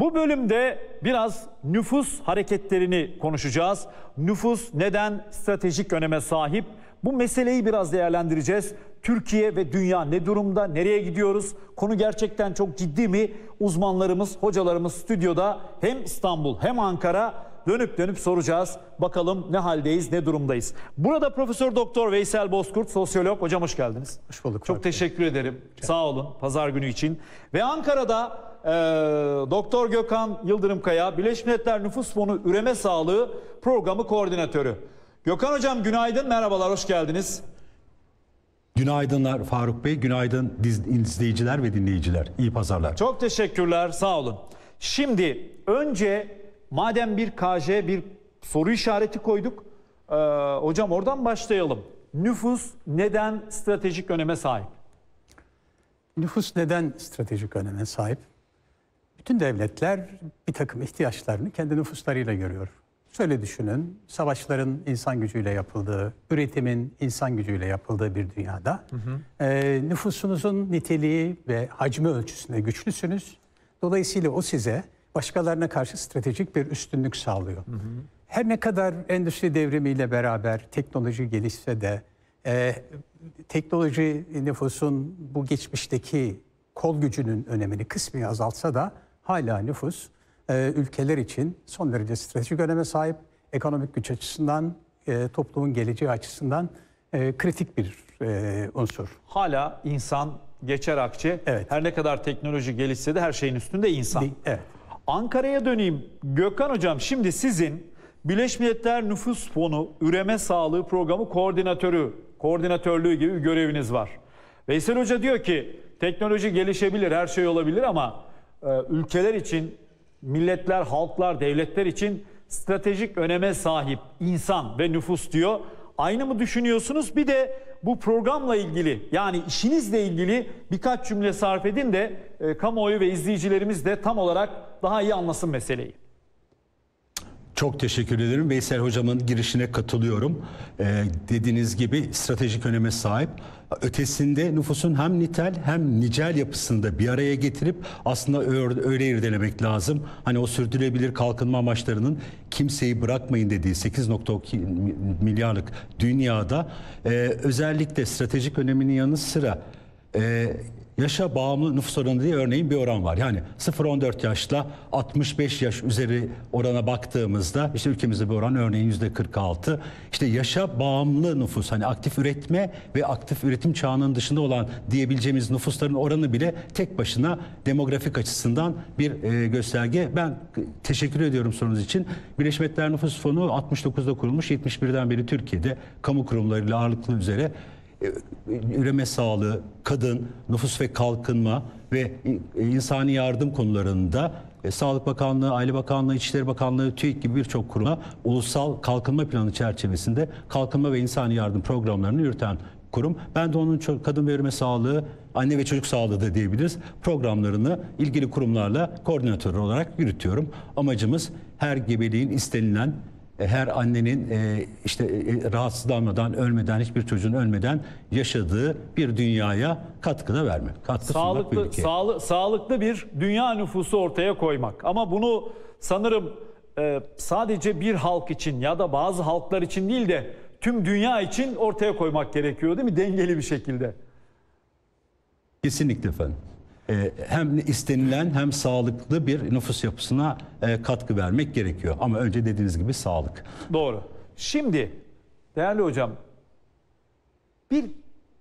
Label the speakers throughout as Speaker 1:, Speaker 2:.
Speaker 1: Bu bölümde biraz nüfus hareketlerini konuşacağız. Nüfus neden stratejik öneme sahip? Bu meseleyi biraz değerlendireceğiz. Türkiye ve dünya ne durumda, nereye gidiyoruz? Konu gerçekten çok ciddi mi? Uzmanlarımız, hocalarımız stüdyoda hem İstanbul hem Ankara dönüp dönüp soracağız. Bakalım ne haldeyiz, ne durumdayız. Burada Profesör Doktor Veysel Bozkurt, sosyolog. Hocam hoş geldiniz. Hoş bulduk. Çok teşekkür ederim. ederim. Sağ olun pazar günü için. Ve Ankara'da e, Doktor Gökhan Yıldırımkaya, Birleşmiş Milletler Nüfus Fonu Üreme Sağlığı Programı Koordinatörü.
Speaker 2: Gökhan Hocam günaydın, merhabalar, hoş geldiniz. Günaydınlar Faruk Bey, günaydın izleyiciler ve dinleyiciler. İyi pazarlar. Çok teşekkürler, sağ olun.
Speaker 1: Şimdi önce madem bir KJ bir soru işareti koyduk e, hocam oradan başlayalım. Nüfus neden stratejik öneme sahip?
Speaker 3: Nüfus neden stratejik öneme sahip? Bütün devletler bir takım ihtiyaçlarını kendi nüfuslarıyla görüyor. Şöyle düşünün, savaşların insan gücüyle yapıldığı, üretimin insan gücüyle yapıldığı bir dünyada hı hı. E, nüfusunuzun niteliği ve hacmi ölçüsünde güçlüsünüz. Dolayısıyla o size başkalarına karşı stratejik bir üstünlük sağlıyor. Hı hı. Her ne kadar endüstri devrimiyle beraber teknoloji gelişse de e, teknoloji nüfusun bu geçmişteki kol gücünün önemini kısmi azaltsa da hala nüfus e, ülkeler için son derece stratejik öneme sahip, ekonomik güç açısından, e, toplumun geleceği açısından e, kritik bir e, unsur.
Speaker 1: Hala insan geçer akçe. Evet. Her ne kadar teknoloji gelişse de her şeyin üstünde insan. Evet. Ankara'ya döneyim. Gökhan Hocam şimdi sizin Birleşmiş Milletler Nüfus Fonu Üreme Sağlığı Programı Koordinatörü, koordinatörlüğü gibi bir göreviniz var. Veysel Hoca diyor ki teknoloji gelişebilir, her şey olabilir ama e, ülkeler için, milletler, halklar, devletler için stratejik öneme sahip insan ve nüfus diyor. Aynı mı düşünüyorsunuz? Bir de bu programla ilgili yani işinizle ilgili birkaç cümle sarf edin de e, kamuoyu ve izleyicilerimiz de tam olarak daha iyi anlasın meseleyi.
Speaker 2: Çok teşekkür ederim. Veysel Hocam'ın girişine katılıyorum. Ee, dediğiniz gibi stratejik öneme sahip. Ötesinde nüfusun hem nitel hem nicel yapısını da bir araya getirip aslında öyle irdelemek lazım. Hani o sürdürülebilir kalkınma amaçlarının kimseyi bırakmayın dediği 8.2 milyarlık dünyada e, özellikle stratejik öneminin yanı sıra e, yaşa bağımlı nüfus oranı diye örneğin bir oran var. Yani 0-14 yaşla 65 yaş üzeri orana baktığımızda işte ülkemizde bir oran örneğin %46. İşte yaşa bağımlı nüfus hani aktif üretme ve aktif üretim çağının dışında olan diyebileceğimiz nüfusların oranı bile tek başına demografik açısından bir e, gösterge. Ben teşekkür ediyorum sorunuz için. Birleşmiş Milletler Nüfus Fonu 69'da kurulmuş 71'den beri Türkiye'de kamu kurumlarıyla ağırlıklı üzere e, üreme sağlığı, kadın, nüfus ve kalkınma ve e, insani yardım konularında e, Sağlık Bakanlığı, Aile Bakanlığı, İçişleri Bakanlığı, TÜİK gibi birçok kuruma ulusal kalkınma planı çerçevesinde kalkınma ve insani yardım programlarını yürüten kurum. Ben de onun kadın ve üreme sağlığı, anne ve çocuk sağlığı da diyebiliriz. Programlarını ilgili kurumlarla koordinatör olarak yürütüyorum. Amacımız her gebeliğin istenilen e, her annenin e, işte e, e, rahatsızlanmadan, ölmeden, hiçbir çocuğun ölmeden yaşadığı bir dünyaya katkıda vermek. Katkı sağlıklı, sağlı,
Speaker 1: sağlıklı bir dünya nüfusu ortaya koymak. Ama bunu sanırım e, sadece bir halk için ya da bazı halklar için değil de tüm dünya için ortaya koymak gerekiyor değil mi? Dengeli bir şekilde.
Speaker 2: Kesinlikle efendim. E, hem istenilen hem sağlıklı bir nüfus yapısına e, katkı vermek gerekiyor. Ama önce dediğiniz gibi sağlık.
Speaker 1: Doğru. Şimdi değerli hocam bir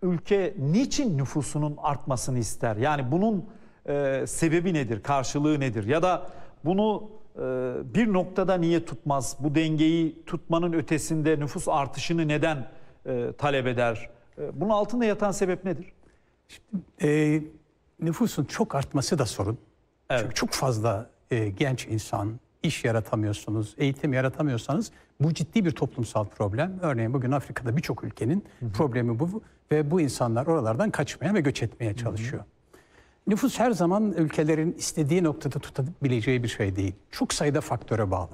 Speaker 1: ülke niçin nüfusunun artmasını ister? Yani bunun e, sebebi nedir? Karşılığı nedir? Ya da bunu e, bir noktada niye tutmaz? Bu dengeyi tutmanın ötesinde nüfus artışını neden e, talep eder?
Speaker 3: E, bunun altında yatan sebep nedir? Şimdi, e, nüfusun çok artması da sorun. Evet. Çünkü çok fazla e, genç insan, iş yaratamıyorsunuz, eğitim yaratamıyorsanız bu ciddi bir toplumsal problem. Örneğin bugün Afrika'da birçok ülkenin Hı -hı. problemi bu ve bu insanlar oralardan kaçmaya ve göç etmeye çalışıyor. Hı -hı. Nüfus her zaman ülkelerin istediği noktada tutabileceği bir şey değil. Çok sayıda faktöre bağlı.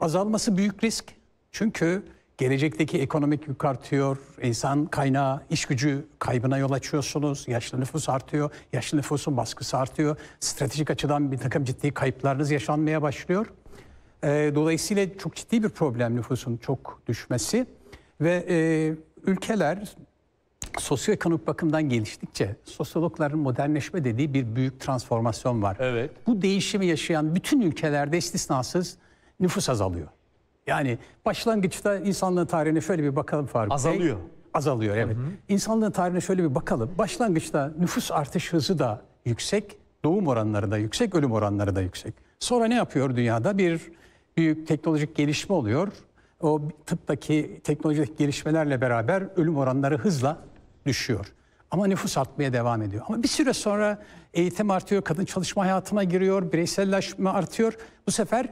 Speaker 3: Azalması büyük risk. Çünkü gelecekteki ekonomik yük artıyor, insan kaynağı, iş gücü kaybına yol açıyorsunuz, yaşlı nüfus artıyor, yaşlı nüfusun baskısı artıyor, stratejik açıdan bir takım ciddi kayıplarınız yaşanmaya başlıyor. E, dolayısıyla çok ciddi bir problem nüfusun çok düşmesi ve e, ülkeler sosyoekonomik bakımdan geliştikçe sosyologların modernleşme dediği bir büyük transformasyon var. Evet. Bu değişimi yaşayan bütün ülkelerde istisnasız nüfus azalıyor. Yani başlangıçta insanlığın tarihine şöyle bir bakalım Faruk Azalıyor. Bey. Azalıyor evet. Hı hı. İnsanlığın tarihine şöyle bir bakalım. Başlangıçta nüfus artış hızı da yüksek, doğum oranları da yüksek, ölüm oranları da yüksek. Sonra ne yapıyor dünyada? Bir büyük teknolojik gelişme oluyor. O tıptaki teknolojik gelişmelerle beraber ölüm oranları hızla düşüyor. Ama nüfus artmaya devam ediyor. Ama bir süre sonra eğitim artıyor, kadın çalışma hayatına giriyor, bireyselleşme artıyor. Bu sefer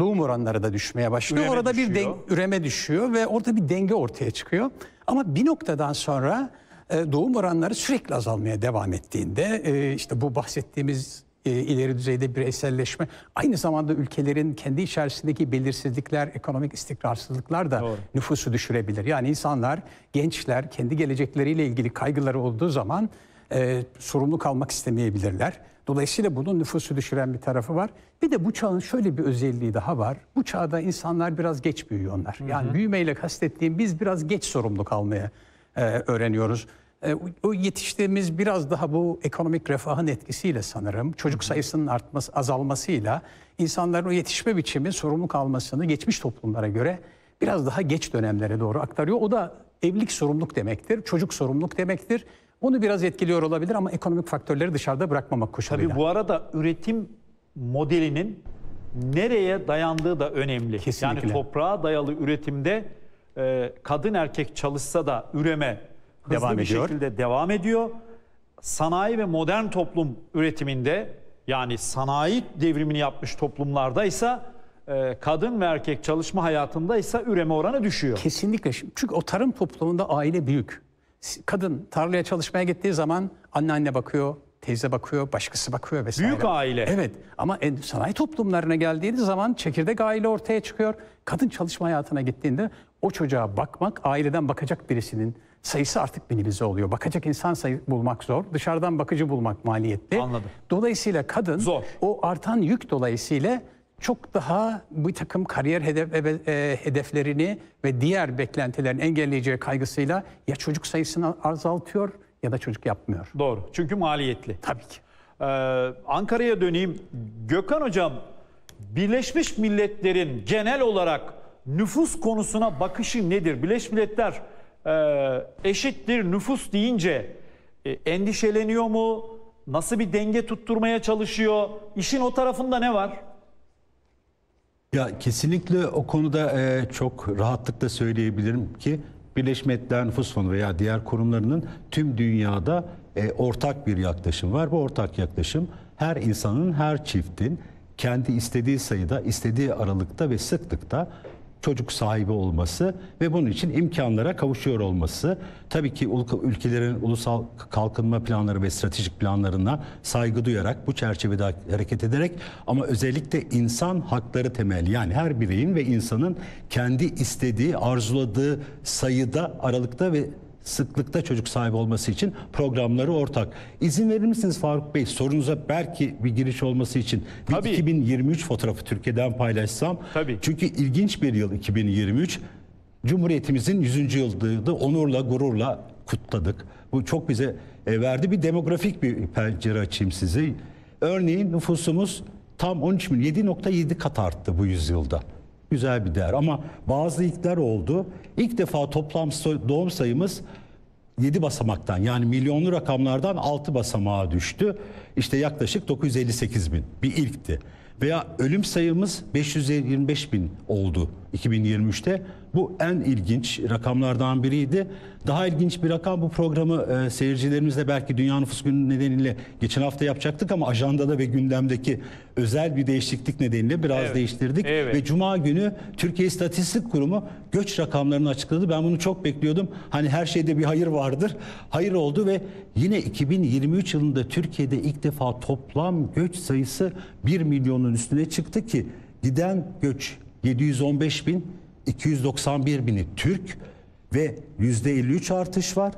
Speaker 3: doğum oranları da düşmeye başlıyor. Üreme orada düşüyor. bir den, üreme düşüyor ve orada bir denge ortaya çıkıyor. Ama bir noktadan sonra e, doğum oranları sürekli azalmaya devam ettiğinde e, işte bu bahsettiğimiz e, ileri düzeyde bireyselleşme aynı zamanda ülkelerin kendi içerisindeki belirsizlikler, ekonomik istikrarsızlıklar da Doğru. nüfusu düşürebilir. Yani insanlar, gençler kendi gelecekleriyle ilgili kaygıları olduğu zaman e, sorumlu kalmak istemeyebilirler. Dolayısıyla bunun nüfusu düşüren bir tarafı var. Bir de bu çağın şöyle bir özelliği daha var. Bu çağda insanlar biraz geç büyüyorlar. Hı hı. Yani büyümeyle kastettiğim biz biraz geç sorumluluk almaya e, öğreniyoruz. E, o yetiştiğimiz biraz daha bu ekonomik refahın etkisiyle sanırım çocuk sayısının artması azalmasıyla insanların o yetişme biçimi sorumluluk almasını geçmiş toplumlara göre biraz daha geç dönemlere doğru aktarıyor. O da evlilik sorumluluk demektir, çocuk sorumluluk demektir. Onu biraz etkiliyor olabilir ama ekonomik faktörleri dışarıda bırakmamak koşuluyla. Tabii bu arada üretim modelinin
Speaker 1: nereye dayandığı da önemli. Kesinlikle. Yani toprağa dayalı üretimde e, kadın erkek çalışsa da üreme hızlı devam bir ediyor. şekilde devam ediyor. Sanayi ve modern toplum üretiminde yani sanayi devrimini yapmış toplumlarda ise e, kadın ve erkek çalışma hayatında ise üreme oranı düşüyor.
Speaker 3: Kesinlikle. Çünkü o tarım toplumunda aile büyük. Kadın tarlaya çalışmaya gittiği zaman anneanne bakıyor, teyze bakıyor, başkası bakıyor vesaire. Büyük aile. Evet ama sanayi toplumlarına geldiğiniz zaman çekirdek aile ortaya çıkıyor. Kadın çalışma hayatına gittiğinde o çocuğa bakmak aileden bakacak birisinin sayısı artık minimize oluyor. Bakacak insan sayı bulmak zor. Dışarıdan bakıcı bulmak maliyetli. Anladım. Dolayısıyla kadın zor. o artan yük dolayısıyla çok daha bir takım kariyer hedef, e, e, hedeflerini ve diğer beklentilerini engelleyeceği kaygısıyla ya çocuk sayısını azaltıyor ya da çocuk yapmıyor.
Speaker 1: Doğru. Çünkü maliyetli. Tabii ki. Ee, Ankara'ya döneyim. Gökhan Hocam, Birleşmiş Milletler'in genel olarak nüfus konusuna bakışı nedir? Birleşmiş Milletler e, eşittir nüfus deyince e, endişeleniyor mu? Nasıl bir denge tutturmaya çalışıyor? İşin o tarafında ne var?
Speaker 2: Ya kesinlikle o konuda e, çok rahatlıkla söyleyebilirim ki Birleşmiş Milletler Nüfus Fonu veya diğer kurumlarının tüm dünyada e, ortak bir yaklaşım var. Bu ortak yaklaşım her insanın, her çiftin kendi istediği sayıda, istediği aralıkta ve sıklıkta çocuk sahibi olması ve bunun için imkanlara kavuşuyor olması. Tabii ki ülkelerin ulusal kalkınma planları ve stratejik planlarına saygı duyarak bu çerçevede hareket ederek ama özellikle insan hakları temel yani her bireyin ve insanın kendi istediği, arzuladığı sayıda, aralıkta ve sıklıkta çocuk sahibi olması için programları ortak. İzin verir misiniz Faruk Bey sorunuza belki bir giriş olması için bir 2023 fotoğrafı Türkiye'den paylaşsam. Tabii. Çünkü ilginç bir yıl 2023. Cumhuriyetimizin 100. yılıydı. Onurla, gururla kutladık. Bu çok bize e, verdi. Bir demografik bir pencere açayım size. Örneğin nüfusumuz tam 13 milyon 7.7 kat arttı bu yüzyılda. Güzel bir değer ama bazı ilkler oldu. İlk defa toplam doğum sayımız 7 basamaktan yani milyonlu rakamlardan 6 basamağa düştü. İşte yaklaşık 958 bin bir ilkti. Veya ölüm sayımız 525 bin oldu 2023'te. Bu en ilginç rakamlardan biriydi. Daha ilginç bir rakam bu programı e, seyircilerimizle belki Dünya Nüfus Günü nedeniyle geçen hafta yapacaktık ama ajandada ve gündemdeki özel bir değişiklik nedeniyle biraz evet. değiştirdik. Evet. Ve Cuma günü Türkiye İstatistik Kurumu göç rakamlarını açıkladı. Ben bunu çok bekliyordum. Hani her şeyde bir hayır vardır. Hayır oldu ve yine 2023 yılında Türkiye'de ilk defa toplam göç sayısı 1 milyonun üstüne çıktı ki giden göç 715 bin 291 bini Türk ve yüzde %53 artış var.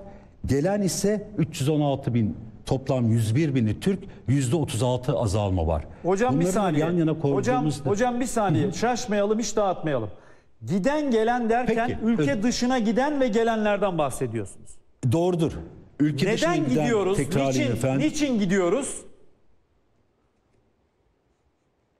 Speaker 2: Gelen ise 316 bin toplam 101 bini Türk yüzde %36 azalma var. Hocam Bunları bir saniye. Yan yana hocam,
Speaker 1: hocam bir saniye. Hı. Şaşmayalım hiç dağıtmayalım. Giden gelen derken Peki, ülke ö- dışına giden ve gelenlerden bahsediyorsunuz. Doğrudur. Ülke Neden gidiyoruz? Giden, niçin, efendim. niçin gidiyoruz?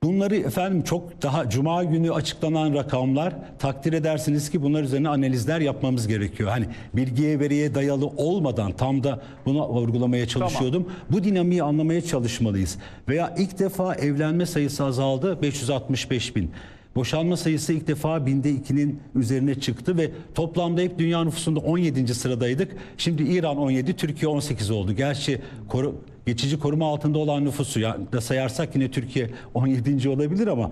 Speaker 2: Bunları efendim çok daha cuma günü açıklanan rakamlar takdir edersiniz ki bunlar üzerine analizler yapmamız gerekiyor. Hani bilgiye veriye dayalı olmadan tam da bunu vurgulamaya çalışıyordum. Tamam. Bu dinamiği anlamaya çalışmalıyız. Veya ilk defa evlenme sayısı azaldı 565 bin. Boşanma sayısı ilk defa binde 2'nin üzerine çıktı ve toplamda hep dünya nüfusunda 17. sıradaydık. Şimdi İran 17, Türkiye 18 oldu. Gerçi geçici koruma altında olan nüfusu ya da sayarsak yine Türkiye 17. olabilir ama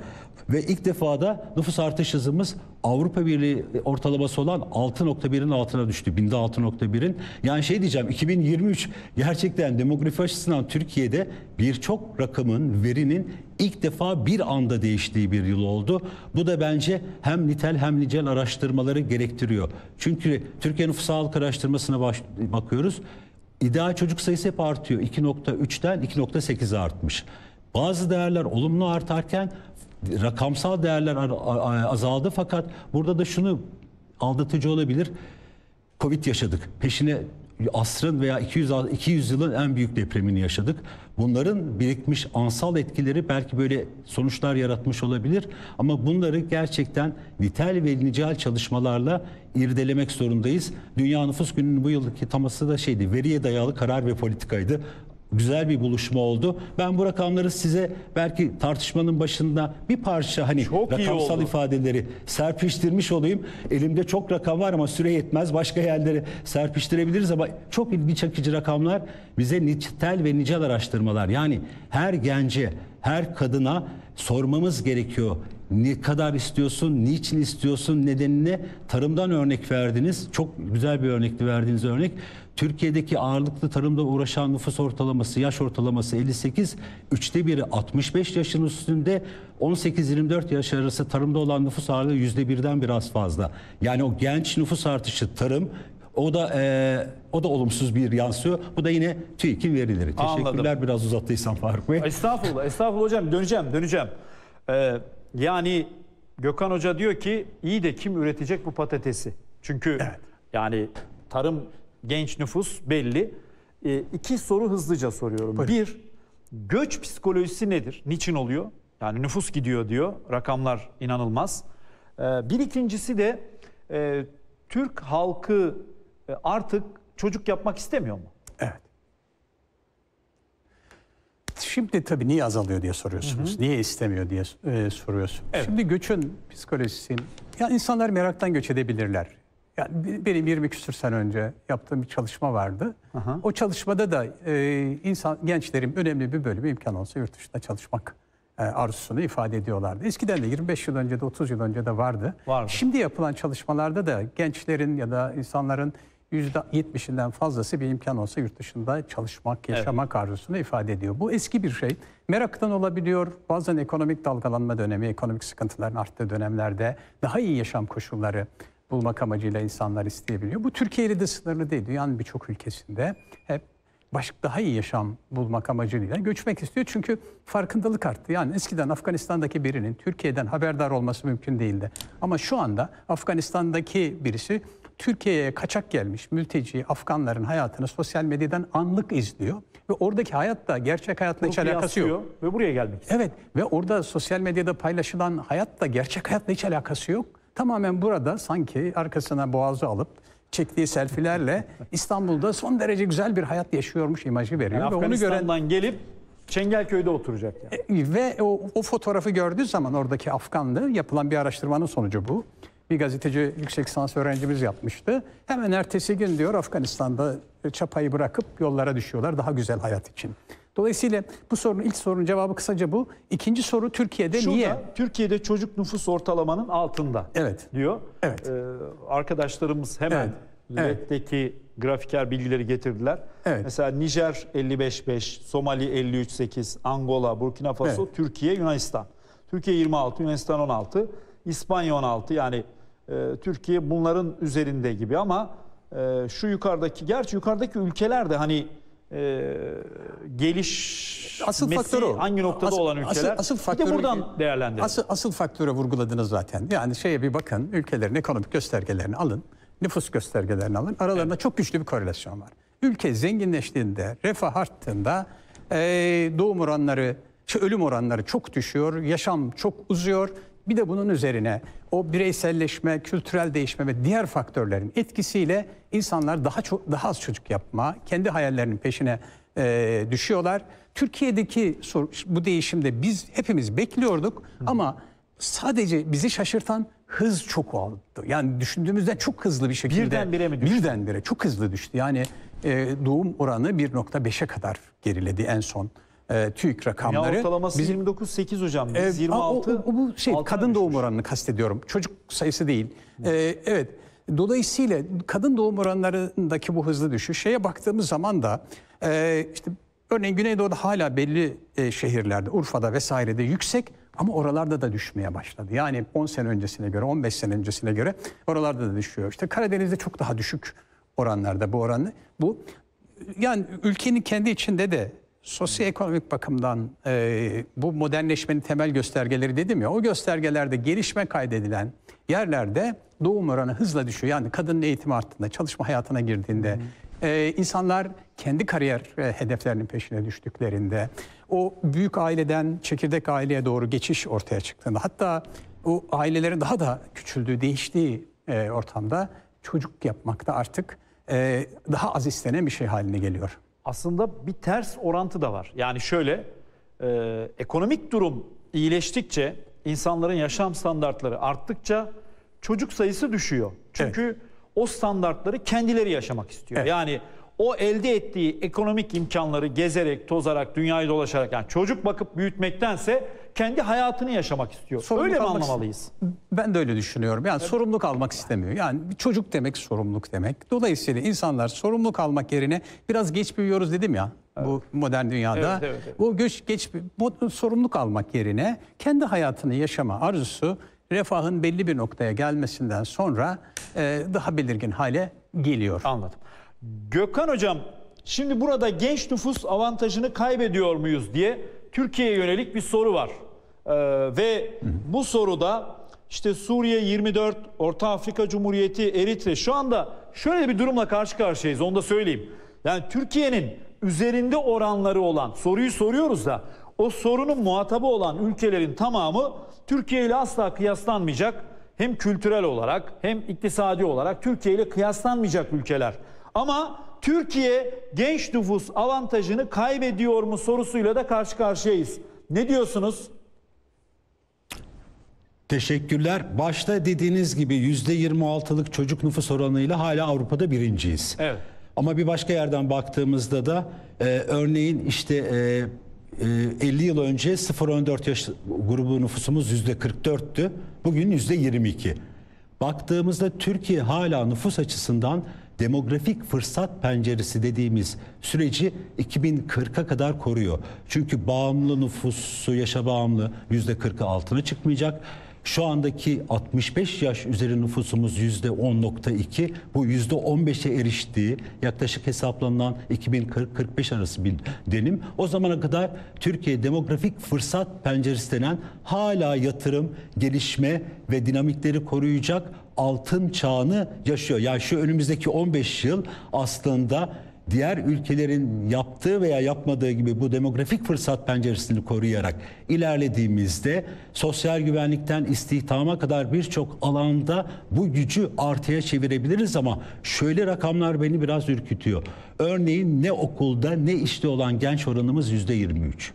Speaker 2: ve ilk defa da nüfus artış hızımız Avrupa Birliği ortalaması olan 6.1'in altına düştü. Binde 6.1'in. Yani şey diyeceğim 2023 gerçekten demografi açısından Türkiye'de birçok rakamın, verinin ilk defa bir anda değiştiği bir yıl oldu. Bu da bence hem nitel hem nicel araştırmaları gerektiriyor. Çünkü Türkiye Nüfus Sağlık Araştırması'na bakıyoruz. İdeal çocuk sayısı hep artıyor. 2.3'ten 2.8'e artmış. Bazı değerler olumlu artarken rakamsal değerler azaldı fakat burada da şunu aldatıcı olabilir. Covid yaşadık. Peşine asrın veya 200, 200 yılın en büyük depremini yaşadık. Bunların birikmiş ansal etkileri belki böyle sonuçlar yaratmış olabilir ama bunları gerçekten nitel ve nicel çalışmalarla irdelemek zorundayız. Dünya Nüfus Günü'nün bu yılki taması da şeydi, veriye dayalı karar ve politikaydı güzel bir buluşma oldu. Ben bu rakamları size belki tartışmanın başında bir parça hani çok rakamsal ifadeleri serpiştirmiş olayım. Elimde çok rakam var ama süre yetmez. Başka yerlere serpiştirebiliriz ama çok ilgi çekici rakamlar bize nitel ve nicel araştırmalar. Yani her gence, her kadına sormamız gerekiyor ne kadar istiyorsun, niçin istiyorsun Nedenini tarımdan örnek verdiniz. Çok güzel bir örnekti verdiğiniz örnek. Türkiye'deki ağırlıklı tarımda uğraşan nüfus ortalaması, yaş ortalaması 58, üçte biri 65 yaşın üstünde, 18-24 yaş arası tarımda olan nüfus ağırlığı yüzde birden biraz fazla. Yani o genç nüfus artışı tarım, o da e, o da olumsuz bir yansıyor. Bu da yine TÜİK'in verileri. Teşekkürler Anladım. biraz uzattıysam Faruk
Speaker 1: Bey. Estağfurullah, estağfurullah hocam döneceğim, döneceğim. Ee, yani Gökhan Hoca diyor ki iyi de kim üretecek bu patatesi? Çünkü evet. yani tarım genç nüfus belli. E, iki soru hızlıca soruyorum. Buyurun. Bir, göç psikolojisi nedir? Niçin oluyor? Yani nüfus gidiyor diyor. Rakamlar inanılmaz. E, bir ikincisi de e, Türk halkı e, artık çocuk yapmak istemiyor mu?
Speaker 3: Evet. Şimdi tabii niye azalıyor diye soruyorsunuz. Hı hı. Niye istemiyor diye e, soruyorsunuz. Evet. Şimdi göçün psikolojisi. Ya insanlar meraktan göç edebilirler. Yani benim 20 küsür sene önce yaptığım bir çalışma vardı. Aha. O çalışmada da e, insan gençlerin önemli bir bölümü imkan olsa yurt dışında çalışmak e, arzusunu ifade ediyorlardı. Eskiden de 25 yıl önce de 30 yıl önce de vardı. vardı. Şimdi yapılan çalışmalarda da gençlerin ya da insanların %70'inden fazlası bir imkan olsa yurt dışında çalışmak, yaşamak evet. arzusunu ifade ediyor. Bu eski bir şey. Meraktan olabiliyor. Bazen ekonomik dalgalanma dönemi, ekonomik sıkıntıların arttığı dönemlerde daha iyi yaşam koşulları bulmak amacıyla insanlar isteyebiliyor. Bu Türkiye'yle de sınırlı değil. Dünyanın birçok ülkesinde hep başka daha iyi yaşam bulmak amacıyla göçmek istiyor. Çünkü farkındalık arttı. Yani eskiden Afganistan'daki birinin Türkiye'den haberdar olması mümkün değildi. Ama şu anda Afganistan'daki birisi Türkiye'ye kaçak gelmiş mülteci Afganların hayatını sosyal medyadan anlık izliyor ve oradaki hayatla gerçek hayatla hiç alakası yok. Ve buraya gelmek istiyor. Evet ve orada sosyal medyada paylaşılan hayatla gerçek hayatla hiç alakası yok tamamen burada sanki arkasına boğazı alıp çektiği selfilerle İstanbul'da son derece güzel bir hayat yaşıyormuş imajı veriyor. Yani ve onu gören
Speaker 1: gelip Çengelköy'de oturacak
Speaker 3: yani. E, ve o, o fotoğrafı gördüğü zaman oradaki Afganlı yapılan bir araştırmanın sonucu bu. Bir gazeteci yüksek lisans öğrencimiz yapmıştı. Hemen ertesi gün diyor Afganistan'da çapayı bırakıp yollara düşüyorlar daha güzel hayat için. Dolayısıyla bu sorunun ilk sorunun cevabı kısaca bu. İkinci soru Türkiye'de Şurada, niye?
Speaker 1: Türkiye'de çocuk nüfus ortalamanın altında evet. diyor. Evet. Ee, arkadaşlarımız hemen evet. LED'deki evet. grafiker bilgileri getirdiler. Evet. Mesela Nijer 55 Somali 53,8, Angola, Burkina Faso, evet. Türkiye, Yunanistan. Türkiye 26, Yunanistan 16, İspanya 16 yani e, Türkiye bunların üzerinde gibi ama e, şu yukarıdaki gerçi yukarıdaki ülkeler de hani e, ee, geliş asıl faktör hangi noktada asıl, olan ülkeler? Asıl, asıl faktörü, bir de buradan
Speaker 3: değerlendirelim. Asıl, asıl faktöre vurguladınız zaten. Yani şeye bir bakın ülkelerin ekonomik göstergelerini alın. Nüfus göstergelerini alın. Aralarında evet. çok güçlü bir korelasyon var. Ülke zenginleştiğinde, refah arttığında e, doğum oranları, ölüm oranları çok düşüyor. Yaşam çok uzuyor. Bir de bunun üzerine o bireyselleşme, kültürel değişme ve diğer faktörlerin etkisiyle insanlar daha çok daha az çocuk yapma, kendi hayallerinin peşine e, düşüyorlar. Türkiye'deki bu değişimde biz hepimiz bekliyorduk ama sadece bizi şaşırtan hız çok oldu. Yani düşündüğümüzden çok hızlı bir şekilde. birden Birdenbire mi düştü? Birdenbire çok hızlı düştü. Yani e, doğum oranı 1.5'e kadar geriledi en son e, TÜİK rakamları. Ya ortalaması Biz, 29.8 hocam. Biz e, 26. O, o, bu şey kadın doğum düşmüş. oranını kastediyorum. Çocuk sayısı değil. E, evet. Dolayısıyla kadın doğum oranlarındaki bu hızlı düşüş şeye baktığımız zaman da e, işte örneğin Güneydoğu'da hala belli e, şehirlerde Urfa'da vesairede yüksek ama oralarda da düşmeye başladı. Yani 10 sene öncesine göre 15 sene öncesine göre oralarda da düşüyor. İşte Karadeniz'de çok daha düşük oranlarda bu oranı. Bu yani ülkenin kendi içinde de sosyoekonomik bakımdan e, bu modernleşmenin temel göstergeleri dedim ya o göstergelerde gelişme kaydedilen yerlerde doğum oranı hızla düşüyor. Yani kadının eğitim arttığında, çalışma hayatına girdiğinde, e, insanlar kendi kariyer e, hedeflerinin peşine düştüklerinde, o büyük aileden çekirdek aileye doğru geçiş ortaya çıktığında, hatta o ailelerin daha da küçüldüğü, değiştiği e, ortamda çocuk yapmakta artık e, daha az istenen bir şey haline geliyor aslında bir ters orantı da var.
Speaker 1: Yani şöyle e, ekonomik durum iyileştikçe insanların yaşam standartları arttıkça çocuk sayısı düşüyor. Çünkü evet. o standartları kendileri yaşamak istiyor. Evet. Yani o elde ettiği ekonomik imkanları gezerek, tozarak, dünyayı dolaşarak yani çocuk bakıp büyütmektense kendi hayatını
Speaker 3: yaşamak istiyor. Sorumluluk öyle mi anlamalıyız? Ben de öyle düşünüyorum. Yani evet. sorumluluk almak istemiyor. Yani bir çocuk demek sorumluluk demek. Dolayısıyla insanlar sorumluluk almak yerine biraz geç büyüyoruz dedim ya bu modern dünyada. Evet, evet, evet. Bu göç geç bu, sorumluluk almak yerine kendi hayatını yaşama arzusu refahın belli bir noktaya gelmesinden sonra e, daha belirgin hale geliyor. Anladım. Gökhan Hocam şimdi burada genç
Speaker 1: nüfus avantajını kaybediyor muyuz diye Türkiye'ye yönelik bir soru var. Ee, ve bu soruda işte Suriye 24, Orta Afrika Cumhuriyeti, Eritre şu anda şöyle bir durumla karşı karşıyayız onu da söyleyeyim. Yani Türkiye'nin üzerinde oranları olan soruyu soruyoruz da o sorunun muhatabı olan ülkelerin tamamı Türkiye ile asla kıyaslanmayacak. Hem kültürel olarak hem iktisadi olarak Türkiye ile kıyaslanmayacak ülkeler. Ama Türkiye genç nüfus avantajını kaybediyor mu sorusuyla da karşı karşıyayız. Ne diyorsunuz?
Speaker 2: Teşekkürler. Başta dediğiniz gibi %26'lık çocuk nüfus oranıyla hala Avrupa'da birinciyiz. Evet. Ama bir başka yerden baktığımızda da e, örneğin işte e, e, 50 yıl önce 0-14 yaş grubu nüfusumuz %44'tü. Bugün %22. Baktığımızda Türkiye hala nüfus açısından demografik fırsat penceresi dediğimiz süreci 2040'a kadar koruyor. Çünkü bağımlı nüfusu yaşa bağımlı %40'ı altına çıkmayacak. Şu andaki 65 yaş üzeri nüfusumuz %10.2 bu %15'e eriştiği yaklaşık hesaplanan 2040-45 arası bir denim. O zamana kadar Türkiye demografik fırsat penceresi denen hala yatırım, gelişme ve dinamikleri koruyacak altın çağını yaşıyor. Yani şu önümüzdeki 15 yıl aslında diğer ülkelerin yaptığı veya yapmadığı gibi bu demografik fırsat penceresini koruyarak ilerlediğimizde sosyal güvenlikten istihdama kadar birçok alanda bu gücü artıya çevirebiliriz ama şöyle rakamlar beni biraz ürkütüyor. Örneğin ne okulda ne işte olan genç oranımız yüzde 23.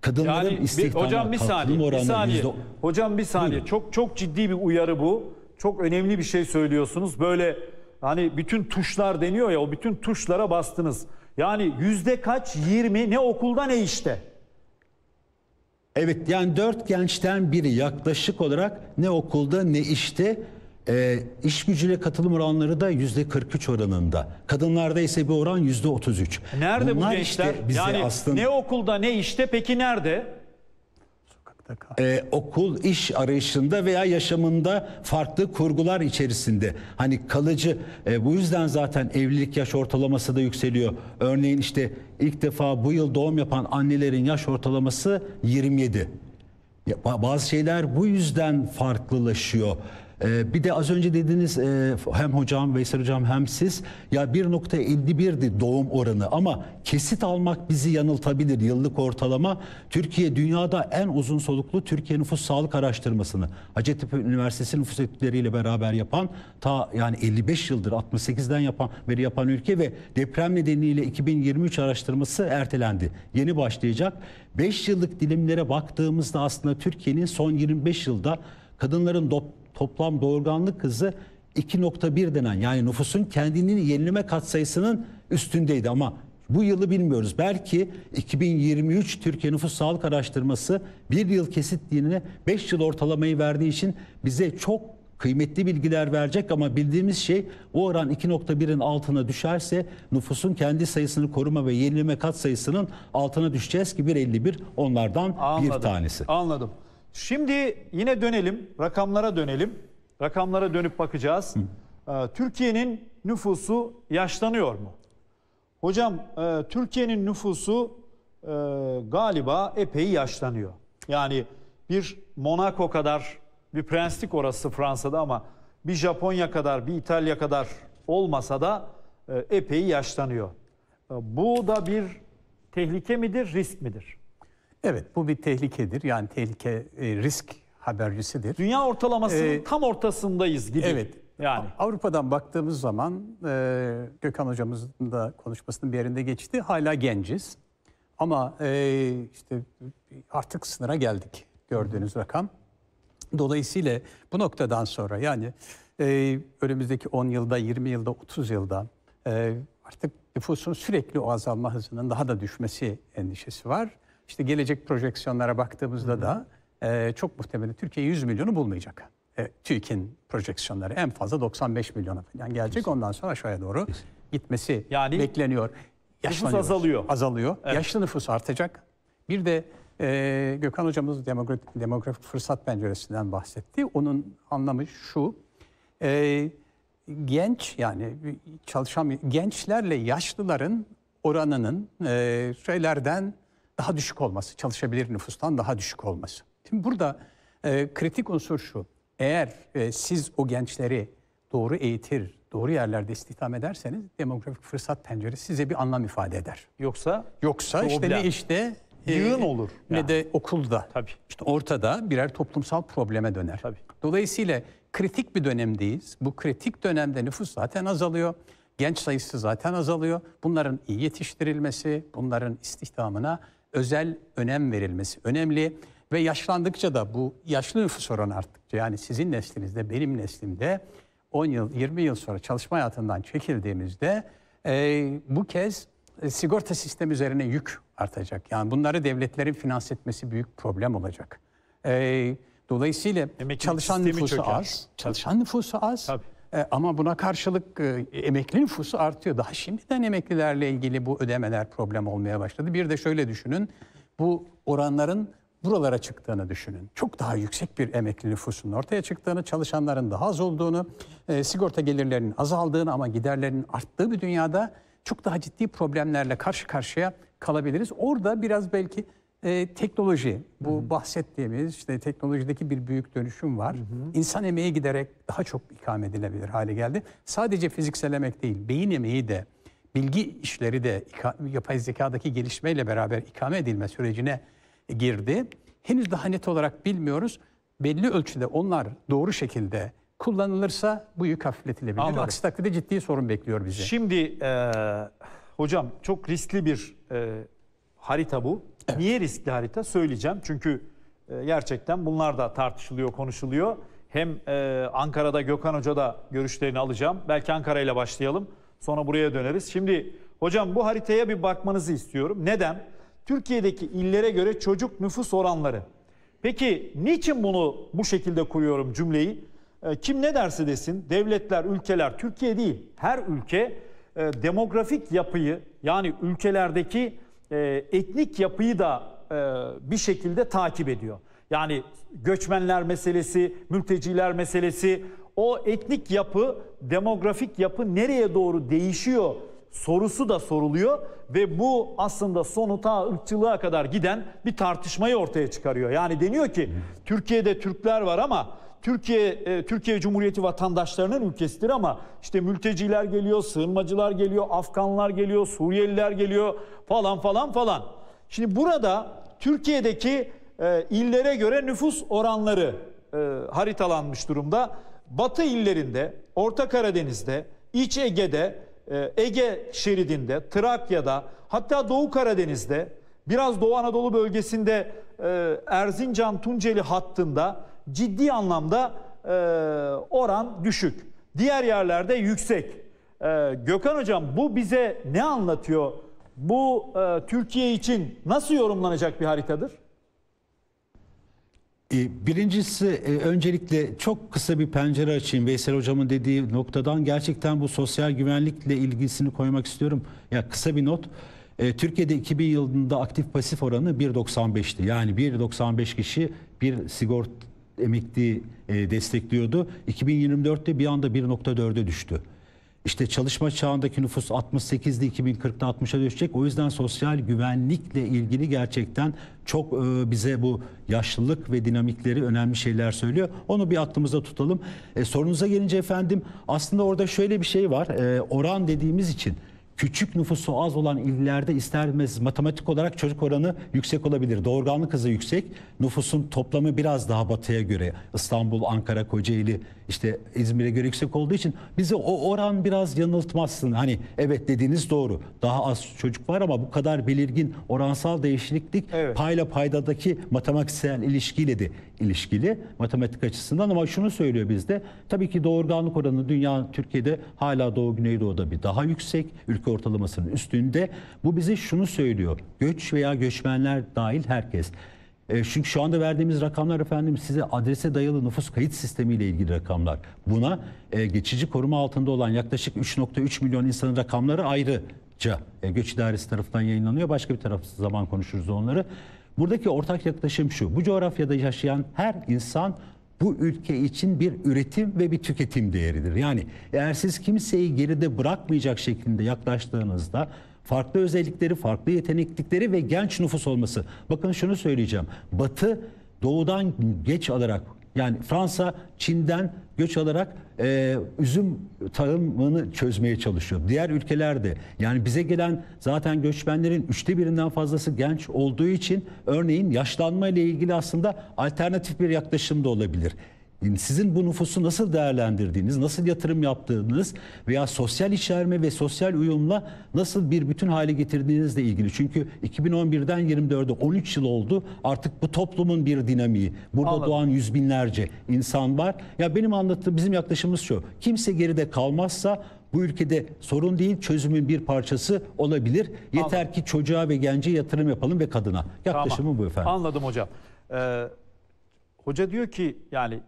Speaker 2: Kadınların yani, istihdama bir, hocam bir saniye, oranı bir saniye.
Speaker 1: %10. Hocam bir saniye. Buyurun. Çok çok ciddi bir uyarı bu çok önemli bir şey söylüyorsunuz. Böyle hani bütün tuşlar deniyor ya o bütün tuşlara bastınız. Yani yüzde kaç
Speaker 2: 20 ne okulda ne işte. Evet yani dört gençten biri yaklaşık olarak ne okulda ne işte e, iş gücüyle katılım oranları da yüzde 43 oranında. Kadınlarda ise bir oran yüzde 33. Nerede Bunlar bu gençler? Işte bize yani aslında... ne
Speaker 1: okulda ne işte peki nerede?
Speaker 2: Mutlaka. E, ee, okul iş arayışında veya yaşamında farklı kurgular içerisinde. Hani kalıcı e, bu yüzden zaten evlilik yaş ortalaması da yükseliyor. Örneğin işte ilk defa bu yıl doğum yapan annelerin yaş ortalaması 27. Bazı şeyler bu yüzden farklılaşıyor. Ee, bir de az önce dediniz e, hem hocam Veysel hocam hem siz ya 1.51'di doğum oranı ama kesit almak bizi yanıltabilir yıllık ortalama. Türkiye dünyada en uzun soluklu Türkiye Nüfus Sağlık Araştırmasını Hacettepe Üniversitesi nüfus etkileriyle beraber yapan ta yani 55 yıldır 68'den yapan beri yapan ülke ve deprem nedeniyle 2023 araştırması ertelendi. Yeni başlayacak. 5 yıllık dilimlere baktığımızda aslında Türkiye'nin son 25 yılda kadınların toplam doğurganlık hızı 2.1 denen yani nüfusun kendinin yenileme katsayısının üstündeydi ama bu yılı bilmiyoruz. Belki 2023 Türkiye Nüfus Sağlık Araştırması bir yıl kesitliğine 5 yıl ortalamayı verdiği için bize çok kıymetli bilgiler verecek ama bildiğimiz şey bu oran 2.1'in altına düşerse nüfusun kendi sayısını koruma ve yenileme kat sayısının altına düşeceğiz ki 1.51 onlardan Anladım. bir tanesi. Anladım.
Speaker 1: Şimdi yine dönelim, rakamlara dönelim. Rakamlara dönüp bakacağız. Ee, Türkiye'nin nüfusu yaşlanıyor mu? Hocam e, Türkiye'nin nüfusu e, galiba epey yaşlanıyor. Yani bir Monaco kadar bir prenslik orası Fransa'da ama bir Japonya kadar, bir İtalya kadar olmasa da e, epey yaşlanıyor. Bu da bir
Speaker 3: tehlike midir, risk midir? Evet bu bir tehlikedir. Yani tehlike e, risk habercisidir. Dünya ortalamasının ee, tam ortasındayız gibi. Evet. Yani Avrupa'dan baktığımız zaman e, Gökhan hocamızın da konuşmasının bir yerinde geçti. Hala genciz. Ama e, işte artık sınıra geldik gördüğünüz Hı. rakam. Dolayısıyla bu noktadan sonra yani e, önümüzdeki 10 yılda, 20 yılda, 30 yılda e, artık nüfusun sürekli o azalma hızının daha da düşmesi endişesi var. İşte gelecek projeksiyonlara baktığımızda Hı. da e, çok muhtemelen Türkiye 100 milyonu bulmayacak. E, TÜİK'in projeksiyonları en fazla 95 milyona falan gelecek. Ondan sonra aşağıya doğru gitmesi yani, bekleniyor. Nüfus azalıyor. Azalıyor. Evet. Yaşlı nüfus artacak. Bir de e, Gökhan hocamız demografik, demografik fırsat penceresinden bahsetti. Onun anlamı şu. E, genç yani çalışan gençlerle yaşlıların oranının e, şeylerden daha düşük olması, çalışabilir nüfustan daha düşük olması. Şimdi burada e, kritik unsur şu, eğer e, siz o gençleri doğru eğitir, doğru yerlerde istihdam ederseniz demografik fırsat penceresi size bir anlam ifade eder. Yoksa? Yoksa işte ne işte e, yığın olur. Ne yani. de okulda. Tabii. İşte ortada birer toplumsal probleme döner. Tabii. Dolayısıyla kritik bir dönemdeyiz. Bu kritik dönemde nüfus zaten azalıyor. Genç sayısı zaten azalıyor. Bunların iyi yetiştirilmesi, bunların istihdamına özel önem verilmesi önemli. Ve yaşlandıkça da bu yaşlı nüfus oranı arttıkça yani sizin neslinizde benim neslimde 10 yıl 20 yıl sonra çalışma hayatından çekildiğimizde e, bu kez e, sigorta sistemi üzerine yük artacak. Yani bunları devletlerin finanse etmesi büyük problem olacak. E, dolayısıyla Demek çalışan nüfusu az, çalışan nüfusu az. E, ama buna karşılık e, emekli nüfusu artıyor. Daha şimdiden emeklilerle ilgili bu ödemeler problem olmaya başladı. Bir de şöyle düşünün. Bu oranların buralara çıktığını düşünün. Çok daha yüksek bir emekli nüfusun ortaya çıktığını, çalışanların daha az olduğunu, e, sigorta gelirlerinin azaldığını ama giderlerinin arttığı bir dünyada çok daha ciddi problemlerle karşı karşıya kalabiliriz. Orada biraz belki e, teknoloji, bu Hı-hı. bahsettiğimiz işte teknolojideki bir büyük dönüşüm var. Hı-hı. İnsan emeği giderek daha çok ikame edilebilir hale geldi. Sadece fiziksel emek değil, beyin emeği de, bilgi işleri de yapay zekadaki gelişmeyle beraber ikame edilme sürecine girdi. Henüz daha net olarak bilmiyoruz. Belli ölçüde onlar doğru şekilde kullanılırsa bu yük hafifletilebilir. Anladım. Aksi takdirde ciddi sorun bekliyor bizi. Şimdi e, hocam çok riskli bir e,
Speaker 1: harita bu. Niye riskli harita söyleyeceğim. Çünkü e, gerçekten bunlar da tartışılıyor, konuşuluyor. Hem e, Ankara'da Gökhan Hoca'da görüşlerini alacağım. Belki Ankara ile başlayalım. Sonra buraya döneriz. Şimdi hocam bu haritaya bir bakmanızı istiyorum. Neden? Türkiye'deki illere göre çocuk nüfus oranları. Peki niçin bunu bu şekilde kuruyorum cümleyi? E, kim ne derse desin devletler, ülkeler, Türkiye değil her ülke demografik yapıyı yani ülkelerdeki e, etnik yapıyı da e, bir şekilde takip ediyor. Yani göçmenler meselesi, mülteciler meselesi, o etnik yapı, demografik yapı nereye doğru değişiyor sorusu da soruluyor ve bu aslında sonu ta ırkçılığa kadar giden bir tartışmayı ortaya çıkarıyor. Yani deniyor ki Türkiye'de Türkler var ama Türkiye e, Türkiye Cumhuriyeti vatandaşlarının ülkesidir ama işte mülteciler geliyor, sığınmacılar geliyor, Afganlar geliyor, Suriyeliler geliyor falan falan falan. Şimdi burada Türkiye'deki e, illere göre nüfus oranları e, haritalanmış durumda. Batı illerinde, Orta Karadeniz'de, İç Ege'de, e, Ege şeridinde, Trakya'da, hatta Doğu Karadeniz'de, biraz Doğu Anadolu bölgesinde e, Erzincan-Tunceli hattında ciddi anlamda e, oran düşük. Diğer yerlerde yüksek. E, Gökhan Hocam bu bize ne anlatıyor? Bu e, Türkiye için nasıl yorumlanacak bir haritadır?
Speaker 2: E, birincisi e, öncelikle çok kısa bir pencere açayım. Veysel Hocam'ın dediği noktadan gerçekten bu sosyal güvenlikle ilgisini koymak istiyorum. Ya yani kısa bir not. E, Türkiye'de 2000 yılında aktif pasif oranı 1.95'ti. Yani 1.95 kişi bir sigorta emekli e, destekliyordu. 2024'te bir anda 1.4'e düştü. İşte çalışma çağındaki nüfus 68'de 2040'ta 60'a düşecek. O yüzden sosyal güvenlikle ilgili gerçekten çok e, bize bu yaşlılık ve dinamikleri önemli şeyler söylüyor. Onu bir aklımızda tutalım. E, sorunuza gelince efendim aslında orada şöyle bir şey var. E, oran dediğimiz için küçük nüfusu az olan illerde istermez matematik olarak çocuk oranı yüksek olabilir. Doğurganlık hızı yüksek. Nüfusun toplamı biraz daha batıya göre İstanbul, Ankara, Kocaeli, işte İzmir'e göre yüksek olduğu için bizi o oran biraz yanıltmazsın. Hani evet dediğiniz doğru. Daha az çocuk var ama bu kadar belirgin oransal değişiklik evet. payla paydadaki matematiksel ilişkiyle de ilişkili matematik açısından ama şunu söylüyor bizde. Tabii ki doğurganlık oranı dünya Türkiye'de hala Doğu Güneydoğu'da bir daha yüksek. Ülke ortalamasının üstünde. Bu bize şunu söylüyor. Göç veya göçmenler dahil herkes. E, çünkü şu anda verdiğimiz rakamlar efendim size adrese dayalı nüfus kayıt sistemiyle ilgili rakamlar. Buna e, geçici koruma altında olan yaklaşık 3.3 milyon insanın rakamları ayrıca e, göç idaresi tarafından yayınlanıyor. Başka bir tarafta zaman konuşuruz onları. Buradaki ortak yaklaşım şu. Bu coğrafyada yaşayan her insan bu ülke için bir üretim ve bir tüketim değeridir. Yani eğer siz kimseyi geride bırakmayacak şekilde yaklaştığınızda farklı özellikleri, farklı yeteneklikleri ve genç nüfus olması. Bakın şunu söyleyeceğim. Batı doğudan geç alarak yani Fransa Çin'den göç alarak e, üzüm tarımını çözmeye çalışıyor. Diğer ülkelerde yani bize gelen zaten göçmenlerin üçte birinden fazlası genç olduğu için örneğin yaşlanma ile ilgili aslında alternatif bir yaklaşım da olabilir. Sizin bu nüfusu nasıl değerlendirdiğiniz, nasıl yatırım yaptığınız veya sosyal içerme ve sosyal uyumla nasıl bir bütün hale getirdiğinizle ilgili. Çünkü 2011'den 24'e 13 yıl oldu. Artık bu toplumun bir dinamiği. Burada Anladım. doğan yüz binlerce insan var. Ya benim anlattığım bizim yaklaşımımız şu. Kimse geride kalmazsa bu ülkede sorun değil çözümün bir parçası olabilir. Yeter Anladım. ki çocuğa ve gence yatırım yapalım ve kadına. Yaklaşımım tamam. bu efendim.
Speaker 1: Anladım hocam. Ee, hoca diyor ki yani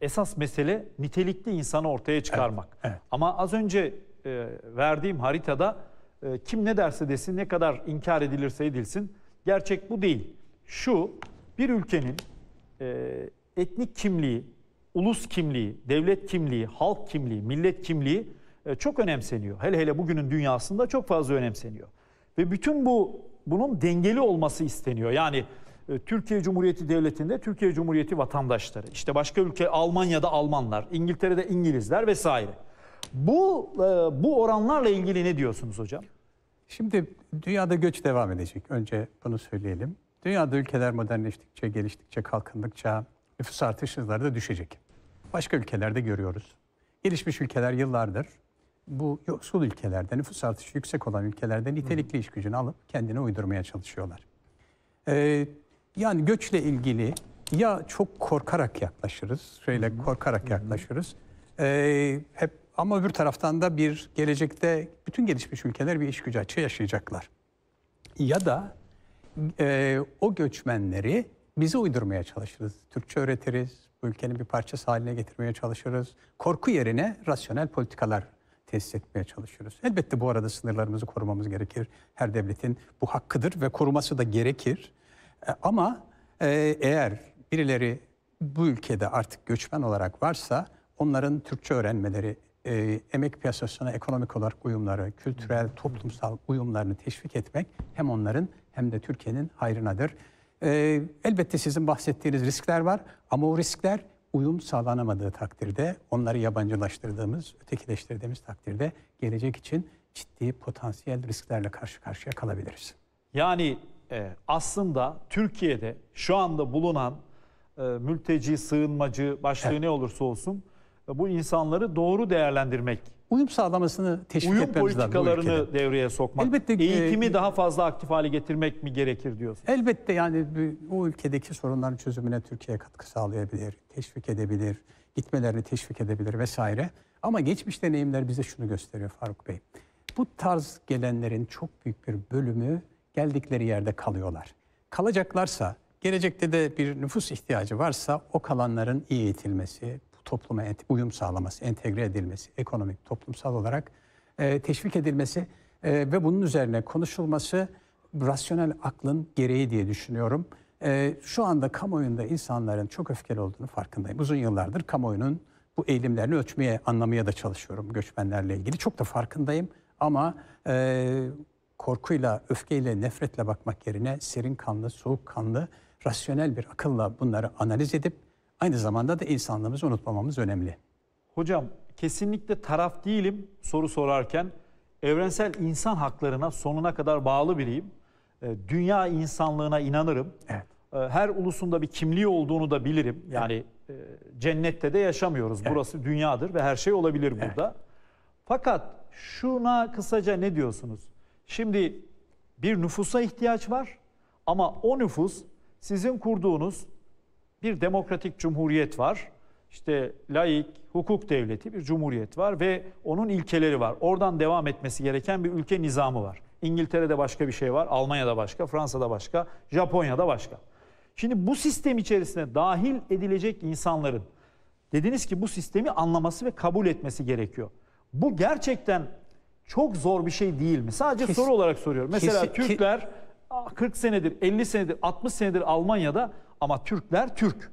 Speaker 1: Esas mesele nitelikli insanı ortaya çıkarmak. Evet, evet. Ama az önce e, verdiğim haritada e, kim ne derse desin ne kadar inkar edilirse edilsin gerçek bu değil. Şu bir ülkenin e, etnik kimliği, ulus kimliği, devlet kimliği, halk kimliği, millet kimliği e, çok önemseniyor. Hele hele bugünün dünyasında çok fazla önemseniyor. Ve bütün bu bunun dengeli olması isteniyor. Yani ee, Türkiye Cumhuriyeti Devleti'nde Türkiye Cumhuriyeti vatandaşları, işte başka ülke Almanya'da Almanlar, İngiltere'de İngilizler vesaire.
Speaker 3: Bu e, bu oranlarla ilgili ne diyorsunuz hocam? Şimdi dünyada göç devam edecek. Önce bunu söyleyelim. Dünyada ülkeler modernleştikçe, geliştikçe, kalkındıkça nüfus artış hızları da düşecek. Başka ülkelerde görüyoruz. Gelişmiş ülkeler yıllardır bu yoksul ülkelerde, nüfus artışı yüksek olan ülkelerde nitelikli iş gücünü alıp kendine uydurmaya çalışıyorlar. Ee, yani göçle ilgili ya çok korkarak yaklaşırız, şöyle Hı -hı. korkarak yaklaşırız. Ee, hep ama öbür taraftan da bir gelecekte bütün gelişmiş ülkeler bir iş gücü açığı yaşayacaklar. Ya da e, o göçmenleri bize uydurmaya çalışırız. Türkçe öğretiriz, bu ülkenin bir parçası haline getirmeye çalışırız. Korku yerine rasyonel politikalar tesis etmeye çalışırız. Elbette bu arada sınırlarımızı korumamız gerekir. Her devletin bu hakkıdır ve koruması da gerekir. E, ama e, eğer birileri bu ülkede artık göçmen olarak varsa onların Türkçe öğrenmeleri, e, emek piyasasına ekonomik olarak uyumları, kültürel, toplumsal uyumlarını teşvik etmek hem onların hem de Türkiye'nin hayrınadır. elbette sizin bahsettiğiniz riskler var ama o riskler uyum sağlanamadığı takdirde, onları yabancılaştırdığımız, ötekileştirdiğimiz takdirde gelecek için ciddi potansiyel risklerle karşı karşıya kalabiliriz.
Speaker 1: Yani e, aslında Türkiye'de şu anda bulunan e, mülteci, sığınmacı başlığı evet. ne olursa olsun e, bu insanları doğru değerlendirmek. Uyum
Speaker 3: sağlamasını teşvik uyum etmemiz lazım. Uyum politikalarını
Speaker 1: devreye sokmak. Elbette, e, Eğitimi e, daha fazla aktif hale getirmek mi gerekir diyorsun?
Speaker 3: Elbette yani o ülkedeki sorunların çözümüne Türkiye katkı sağlayabilir, teşvik edebilir, gitmelerini teşvik edebilir vesaire. Ama geçmiş deneyimler bize şunu gösteriyor Faruk Bey. Bu tarz gelenlerin çok büyük bir bölümü geldikleri yerde kalıyorlar. Kalacaklarsa, gelecekte de bir nüfus ihtiyacı varsa o kalanların iyi eğitilmesi, topluma uyum sağlaması, entegre edilmesi, ekonomik, toplumsal olarak e, teşvik edilmesi e, ve bunun üzerine konuşulması rasyonel aklın gereği diye düşünüyorum. E, şu anda kamuoyunda insanların çok öfkeli olduğunu farkındayım. Uzun yıllardır kamuoyunun bu eğilimlerini ölçmeye, anlamaya da çalışıyorum göçmenlerle ilgili. Çok da farkındayım ama e, korkuyla, öfkeyle, nefretle bakmak yerine serin kanlı, soğuk kanlı, rasyonel bir akılla bunları analiz edip aynı zamanda da insanlığımızı unutmamamız önemli. Hocam kesinlikle taraf değilim
Speaker 1: soru sorarken evrensel insan haklarına sonuna kadar bağlı biriyim. Ee, dünya insanlığına inanırım. Evet. Ee, her ulusunda bir kimliği olduğunu da bilirim. Yani evet. cennette de yaşamıyoruz. Evet. Burası dünyadır ve her şey olabilir burada. Evet. Fakat şuna kısaca ne diyorsunuz? Şimdi bir nüfusa ihtiyaç var ama o nüfus sizin kurduğunuz bir demokratik cumhuriyet var. İşte laik, hukuk devleti bir cumhuriyet var ve onun ilkeleri var. Oradan devam etmesi gereken bir ülke nizamı var. İngiltere'de başka bir şey var, Almanya'da başka, Fransa'da başka, Japonya'da başka. Şimdi bu sistem içerisine dahil edilecek insanların dediniz ki bu sistemi anlaması ve kabul etmesi gerekiyor. Bu gerçekten çok zor bir şey değil mi? Sadece Kes, soru olarak soruyorum. Mesela kesi, Türkler 40 senedir, 50 senedir, 60 senedir Almanya'da ama Türkler Türk.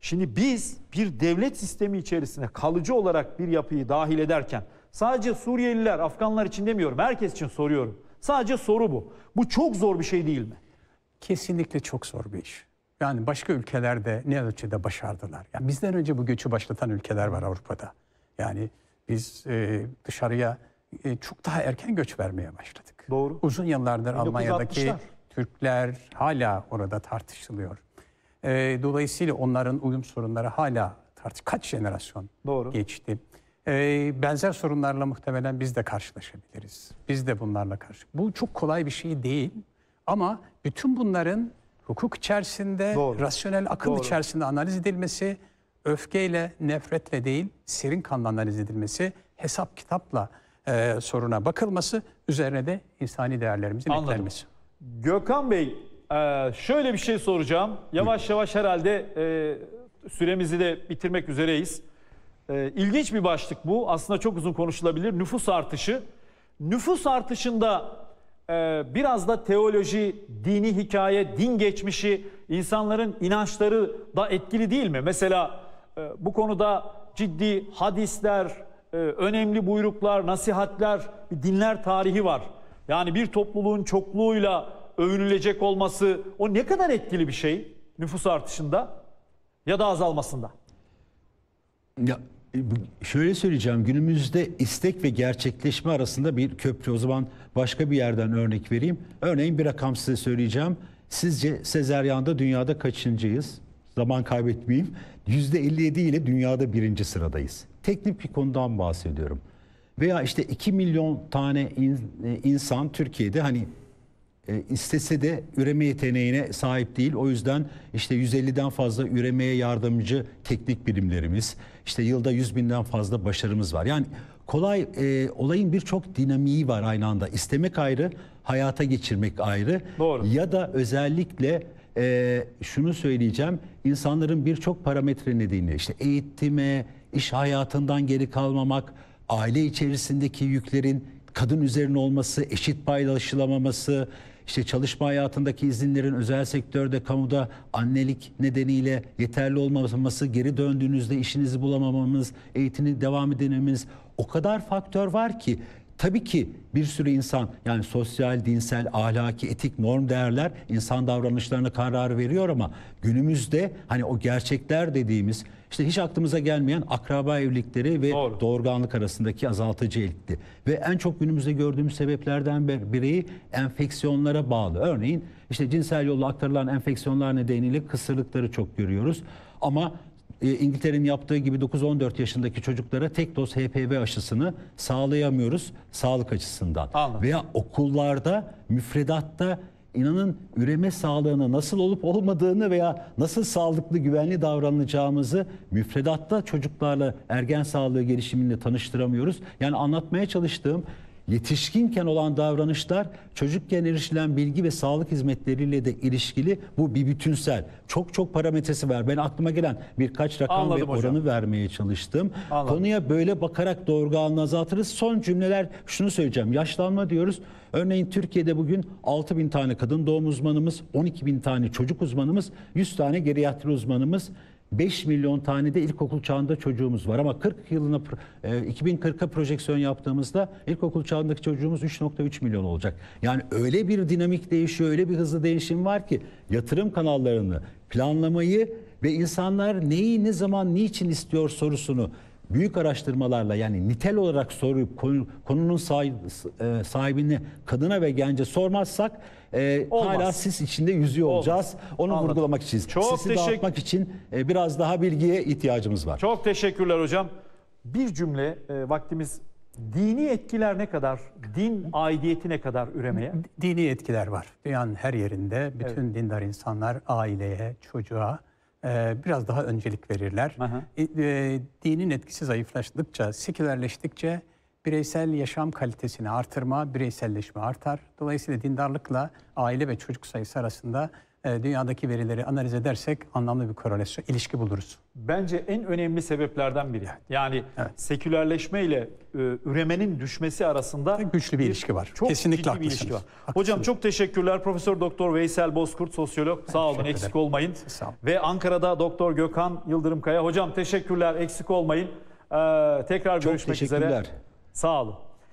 Speaker 1: Şimdi biz bir devlet sistemi içerisine kalıcı olarak bir yapıyı dahil ederken sadece Suriyeliler, Afganlar için demiyorum, herkes için soruyorum. Sadece soru bu. Bu çok zor bir
Speaker 3: şey değil mi? Kesinlikle çok zor bir iş. Yani başka ülkelerde ne ölçüde başardılar. Yani bizden önce bu göçü başlatan ülkeler var Avrupa'da. Yani biz e, dışarıya e, çok daha erken göç vermeye başladık. Doğru. Uzun yıllardır Almanya'daki Türkler hala orada tartışılıyor. E, dolayısıyla onların uyum sorunları hala tartış kaç jenerasyon Doğru. geçti. E, benzer sorunlarla muhtemelen biz de karşılaşabiliriz. Biz de bunlarla karşı. Bu çok kolay bir şey değil ama bütün bunların hukuk içerisinde, Doğru. rasyonel akıl Doğru. içerisinde analiz edilmesi, öfkeyle, nefretle değil, serin kanla analiz edilmesi, hesap kitapla e, soruna bakılması, üzerine de insani değerlerimizin Anladım. eklenmesi.
Speaker 1: Gökhan Bey, e, şöyle bir şey soracağım. Yavaş Hı. yavaş herhalde e, süremizi de bitirmek üzereyiz. E, ilginç bir başlık bu. Aslında çok uzun konuşulabilir. Nüfus artışı. Nüfus artışında e, biraz da teoloji, dini hikaye, din geçmişi, insanların inançları da etkili değil mi? Mesela e, bu konuda ciddi hadisler, ee, önemli buyruklar, nasihatler, dinler tarihi var. Yani bir topluluğun çokluğuyla övünülecek olması o ne kadar etkili bir şey nüfus artışında ya da azalmasında?
Speaker 2: Ya e, şöyle söyleyeceğim günümüzde istek ve gerçekleşme arasında bir köprü. O zaman başka bir yerden örnek vereyim. Örneğin bir rakam size söyleyeceğim. Sizce sezeryanda dünyada kaçıncıyız? Zaman kaybetmeyeyim. %57 ile dünyada birinci sıradayız teknik bir konudan bahsediyorum. Veya işte 2 milyon tane in, e, insan Türkiye'de hani e, istese de üreme yeteneğine sahip değil. O yüzden işte 150'den fazla üremeye yardımcı teknik birimlerimiz, işte yılda 100 binden fazla başarımız var. Yani kolay e, olayın birçok dinamiği var aynı anda. İstemek ayrı, hayata geçirmek ayrı. Doğru. Ya da özellikle e, şunu söyleyeceğim, insanların birçok parametre nedeniyle işte eğitime, iş hayatından geri kalmamak, aile içerisindeki yüklerin kadın üzerine olması, eşit paylaşılamaması, işte çalışma hayatındaki izinlerin özel sektörde, kamuda annelik nedeniyle yeterli olmaması, geri döndüğünüzde işinizi bulamamamız, eğitimi devam edememiz o kadar faktör var ki Tabii ki bir sürü insan yani sosyal, dinsel, ahlaki, etik norm değerler insan davranışlarına karar veriyor ama günümüzde hani o gerçekler dediğimiz işte hiç aklımıza gelmeyen akraba evlilikleri ve Doğru. doğurganlık arasındaki azaltıcı etkili. Ve en çok günümüzde gördüğümüz sebeplerden biri enfeksiyonlara bağlı. Örneğin işte cinsel yolla aktarılan enfeksiyonlar nedeniyle kısırlıkları çok görüyoruz. Ama e, İngiltere'nin yaptığı gibi 9-14 yaşındaki çocuklara tek doz HPV aşısını sağlayamıyoruz sağlık açısından. Anladım. Veya okullarda, müfredatta inanın üreme sağlığına nasıl olup olmadığını veya nasıl sağlıklı güvenli davranacağımızı müfredatta çocuklarla ergen sağlığı gelişimini tanıştıramıyoruz. Yani anlatmaya çalıştığım yetişkinken olan davranışlar çocukken erişilen bilgi ve sağlık hizmetleriyle de ilişkili bu bir bütünsel. Çok çok parametresi var. Ben aklıma gelen birkaç rakam Anladım ve hocam. oranı vermeye çalıştım. Anladım. Konuya böyle bakarak doğurganlığı azaltırız. Son cümleler şunu söyleyeceğim. Yaşlanma diyoruz. Örneğin Türkiye'de bugün 6 bin tane kadın doğum uzmanımız, 12 bin tane çocuk uzmanımız, 100 tane geriatri uzmanımız 5 milyon tane de ilkokul çağında çocuğumuz var ama 40 yılına 2040'a e, projeksiyon yaptığımızda ilkokul çağındaki çocuğumuz 3.3 milyon olacak. Yani öyle bir dinamik değişiyor, öyle bir hızlı değişim var ki yatırım kanallarını, planlamayı ve insanlar neyi ne zaman niçin istiyor sorusunu büyük araştırmalarla yani nitel olarak sorup konunun e, sahibini kadına ve gence sormazsak e, hala sis içinde yüzüyor Olmaz. olacağız. Onu Anladım. vurgulamak için, Çok sisi teşekkür... dağıtmak için e, biraz daha bilgiye ihtiyacımız var.
Speaker 1: Çok teşekkürler hocam. Bir cümle e, vaktimiz dini
Speaker 3: etkiler ne kadar, din aidiyeti ne kadar üremeye? Dini etkiler var. Dünyanın her yerinde bütün evet. dindar insanlar aileye, çocuğa, ee, biraz daha öncelik verirler. E, e, dinin etkisi zayıflaştıkça, sekülerleştikçe bireysel yaşam kalitesini artırma, bireyselleşme artar. Dolayısıyla dindarlıkla aile ve çocuk sayısı arasında e, dünyadaki verileri analiz edersek anlamlı bir korelasyon, ilişki buluruz.
Speaker 1: Bence en önemli sebeplerden biri. Yani evet. sekülerleşme ile e, üremenin düşmesi arasında çok güçlü bir, bir ilişki var. Çok Kesinlikle ciddi bir ilişki var. Haklısınız. Hocam çok teşekkürler. Profesör Doktor Veysel Bozkurt sosyolog. Ben Sağ olun, ederim. eksik olmayın. Sağ olun. Ve Ankara'da Doktor Gökhan Yıldırım Kaya. Hocam teşekkürler, eksik olmayın. Ee, tekrar çok görüşmek üzere. çok Sağ olun.